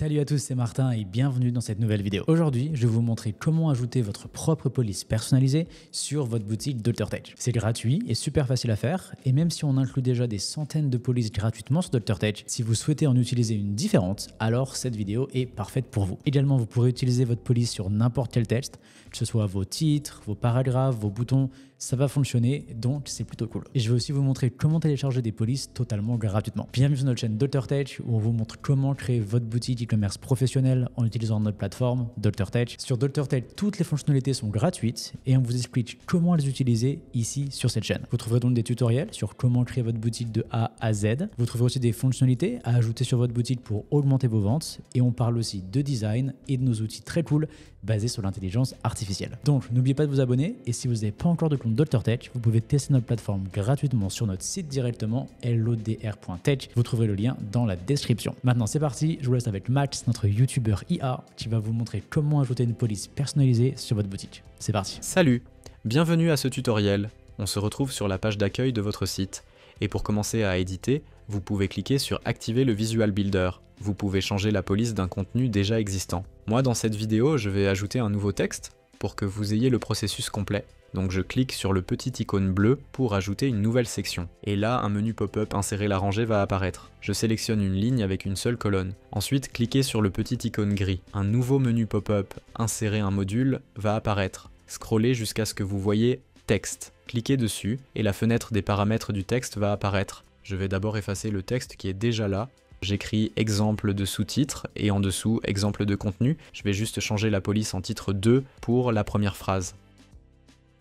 Salut à tous, c'est Martin et bienvenue dans cette nouvelle vidéo. Aujourd'hui, je vais vous montrer comment ajouter votre propre police personnalisée sur votre boutique DoctorTech. C'est gratuit et super facile à faire, et même si on inclut déjà des centaines de polices gratuitement sur DoctorTech, si vous souhaitez en utiliser une différente, alors cette vidéo est parfaite pour vous. Également, vous pourrez utiliser votre police sur n'importe quel texte, que ce soit vos titres, vos paragraphes, vos boutons, ça va fonctionner, donc c'est plutôt cool. Et je vais aussi vous montrer comment télécharger des polices totalement gratuitement. Bienvenue sur notre chaîne Tech, où on vous montre comment créer votre boutique e-commerce professionnelle en utilisant notre plateforme Tech. Sur Tech, toutes les fonctionnalités sont gratuites et on vous explique comment les utiliser ici sur cette chaîne. Vous trouverez donc des tutoriels sur comment créer votre boutique de A à Z. Vous trouverez aussi des fonctionnalités à ajouter sur votre boutique pour augmenter vos ventes et on parle aussi de design et de nos outils très cool basés sur l'intelligence artificielle donc n'oubliez pas de vous abonner et si vous n'avez pas encore de compte tech vous pouvez tester notre plateforme gratuitement sur notre site directement lodr.tech. Vous trouverez le lien dans la description. Maintenant c'est parti, je vous laisse avec Max, notre youtubeur IA, qui va vous montrer comment ajouter une police personnalisée sur votre boutique. C'est parti. Salut, bienvenue à ce tutoriel. On se retrouve sur la page d'accueil de votre site. Et pour commencer à éditer, vous pouvez cliquer sur Activer le Visual Builder. Vous pouvez changer la police d'un contenu déjà existant. Moi, dans cette vidéo, je vais ajouter un nouveau texte, pour que vous ayez le processus complet. Donc je clique sur le petit icône bleu pour ajouter une nouvelle section. Et là, un menu pop-up insérer la rangée va apparaître. Je sélectionne une ligne avec une seule colonne. Ensuite, cliquez sur le petit icône gris. Un nouveau menu pop-up insérer un module va apparaître. Scrollez jusqu'à ce que vous voyez texte. Cliquez dessus et la fenêtre des paramètres du texte va apparaître. Je vais d'abord effacer le texte qui est déjà là J'écris exemple de sous-titre et en dessous exemple de contenu. Je vais juste changer la police en titre 2 pour la première phrase.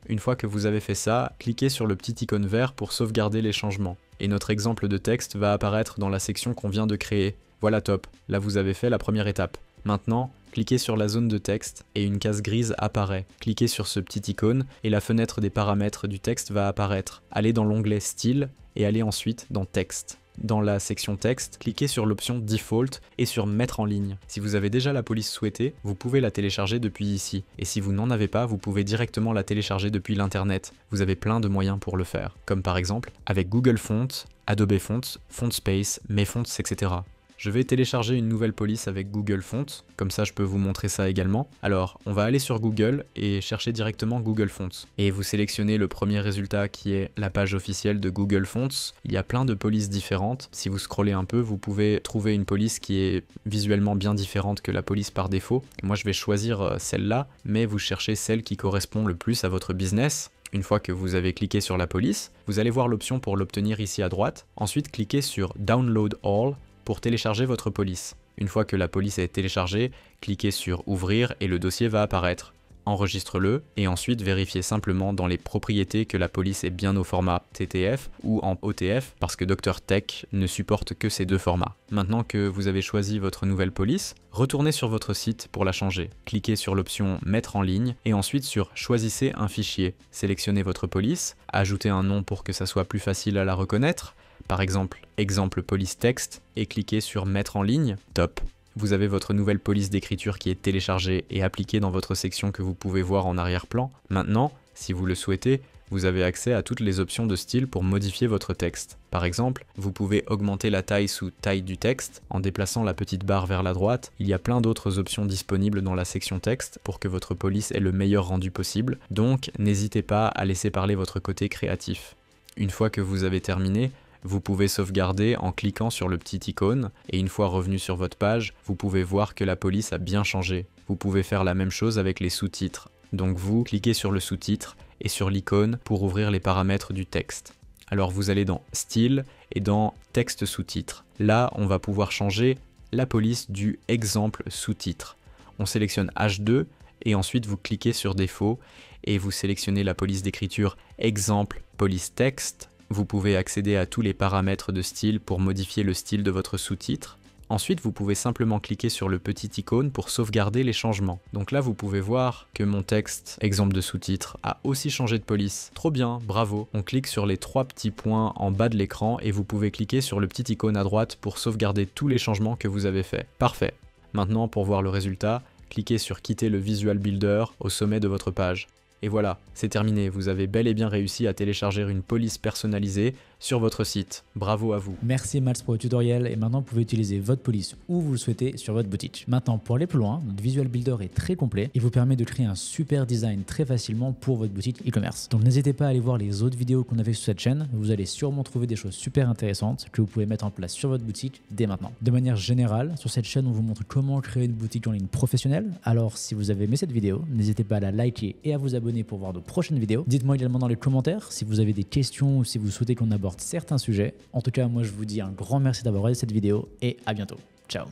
Une fois que vous avez fait ça, cliquez sur le petit icône vert pour sauvegarder les changements. Et notre exemple de texte va apparaître dans la section qu'on vient de créer. Voilà top, là vous avez fait la première étape. Maintenant, cliquez sur la zone de texte et une case grise apparaît. Cliquez sur ce petit icône et la fenêtre des paramètres du texte va apparaître. Allez dans l'onglet Style et allez ensuite dans Texte dans la section texte, cliquez sur l'option Default et sur Mettre en ligne. Si vous avez déjà la police souhaitée, vous pouvez la télécharger depuis ici, et si vous n'en avez pas, vous pouvez directement la télécharger depuis l'internet. Vous avez plein de moyens pour le faire, comme par exemple avec Google Fonts, Adobe Fonts, Fontspace, Mefonts, etc. Je vais télécharger une nouvelle police avec Google Fonts, comme ça je peux vous montrer ça également. Alors, on va aller sur Google et chercher directement Google Fonts. Et vous sélectionnez le premier résultat qui est la page officielle de Google Fonts. Il y a plein de polices différentes. Si vous scrollez un peu, vous pouvez trouver une police qui est visuellement bien différente que la police par défaut. Moi, je vais choisir euh, celle-là, mais vous cherchez celle qui correspond le plus à votre business. Une fois que vous avez cliqué sur la police, vous allez voir l'option pour l'obtenir ici à droite. Ensuite, cliquez sur Download All pour télécharger votre police. Une fois que la police est téléchargée, cliquez sur Ouvrir et le dossier va apparaître enregistre-le et ensuite vérifiez simplement dans les propriétés que la police est bien au format TTF ou en OTF parce que Dr Tech ne supporte que ces deux formats. Maintenant que vous avez choisi votre nouvelle police, retournez sur votre site pour la changer. Cliquez sur l'option Mettre en ligne et ensuite sur Choisissez un fichier. Sélectionnez votre police, ajoutez un nom pour que ça soit plus facile à la reconnaître, par exemple exemple police texte et cliquez sur Mettre en ligne, top. Vous avez votre nouvelle police d'écriture qui est téléchargée et appliquée dans votre section que vous pouvez voir en arrière-plan. Maintenant, si vous le souhaitez, vous avez accès à toutes les options de style pour modifier votre texte. Par exemple, vous pouvez augmenter la taille sous taille du texte en déplaçant la petite barre vers la droite. Il y a plein d'autres options disponibles dans la section texte pour que votre police ait le meilleur rendu possible, donc n'hésitez pas à laisser parler votre côté créatif. Une fois que vous avez terminé, vous pouvez sauvegarder en cliquant sur le petit icône et une fois revenu sur votre page, vous pouvez voir que la police a bien changé. Vous pouvez faire la même chose avec les sous-titres. Donc vous cliquez sur le sous-titre et sur l'icône pour ouvrir les paramètres du texte. Alors vous allez dans style et dans texte sous-titre. Là, on va pouvoir changer la police du exemple sous-titre. On sélectionne H2 et ensuite vous cliquez sur défaut et vous sélectionnez la police d'écriture exemple police texte vous pouvez accéder à tous les paramètres de style pour modifier le style de votre sous-titre. Ensuite, vous pouvez simplement cliquer sur le petit icône pour sauvegarder les changements. Donc là, vous pouvez voir que mon texte, exemple de sous-titre, a aussi changé de police. Trop bien, bravo. On clique sur les trois petits points en bas de l'écran et vous pouvez cliquer sur le petit icône à droite pour sauvegarder tous les changements que vous avez faits. Parfait. Maintenant, pour voir le résultat, cliquez sur quitter le Visual Builder au sommet de votre page. Et voilà, c'est terminé, vous avez bel et bien réussi à télécharger une police personnalisée sur votre site. Bravo à vous. Merci Mals pour le tutoriel et maintenant vous pouvez utiliser votre police où vous le souhaitez sur votre boutique. Maintenant pour aller plus loin, notre Visual Builder est très complet et vous permet de créer un super design très facilement pour votre boutique e-commerce. Donc n'hésitez pas à aller voir les autres vidéos qu'on avait sur cette chaîne, vous allez sûrement trouver des choses super intéressantes que vous pouvez mettre en place sur votre boutique dès maintenant. De manière générale, sur cette chaîne on vous montre comment créer une boutique en ligne professionnelle. Alors si vous avez aimé cette vidéo, n'hésitez pas à la liker et à vous abonner pour voir de prochaines vidéos. Dites-moi également dans les commentaires si vous avez des questions ou si vous souhaitez qu'on aborde certains sujets. En tout cas, moi je vous dis un grand merci d'avoir regardé cette vidéo et à bientôt. Ciao